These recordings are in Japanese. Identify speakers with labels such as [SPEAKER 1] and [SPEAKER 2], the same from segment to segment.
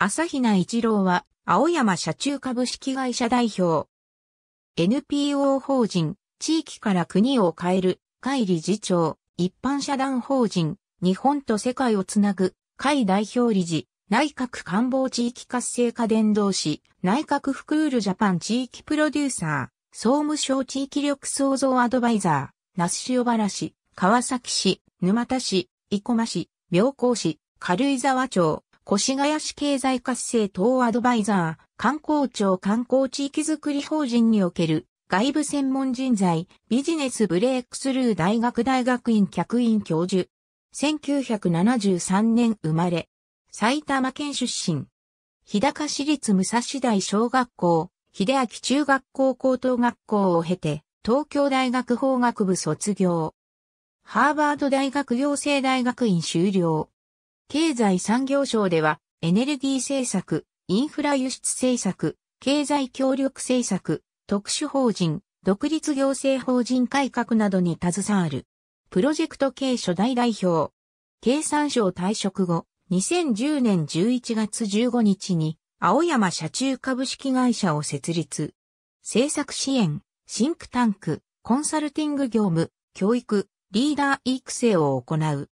[SPEAKER 1] 朝比奈一郎は、青山社中株式会社代表。NPO 法人、地域から国を変える、会理事長、一般社団法人、日本と世界をつなぐ、会代表理事、内閣官房地域活性化伝道師、内閣フクールジャパン地域プロデューサー、総務省地域力創造アドバイザー、那須塩原市、川崎市、沼田市、生駒市、妙高市、軽井沢町、越谷市経済活性等アドバイザー、観光庁観光地域づくり法人における外部専門人材、ビジネスブレイクスルー大学大学院客員教授。1973年生まれ。埼玉県出身。日高市立武蔵台小学校、秀明中学校高等学校を経て、東京大学法学部卒業。ハーバード大学行政大学院修了。経済産業省では、エネルギー政策、インフラ輸出政策、経済協力政策、特殊法人、独立行政法人改革などに携わる。プロジェクト系初代代表。経産省退職後、2010年11月15日に、青山社中株式会社を設立。政策支援、シンクタンク、コンサルティング業務、教育、リーダー育成を行う。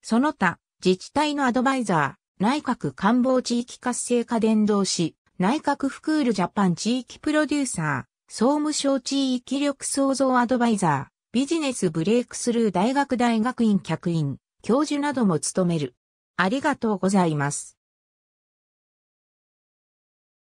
[SPEAKER 1] その他、自治体のアドバイザー、内閣官房地域活性化伝道師、内閣フクールジャパン地域プロデューサー、総務省地域力創造アドバイザー、ビジネスブレイクスルー大学大学院客員、教授なども務める。ありがとうございます。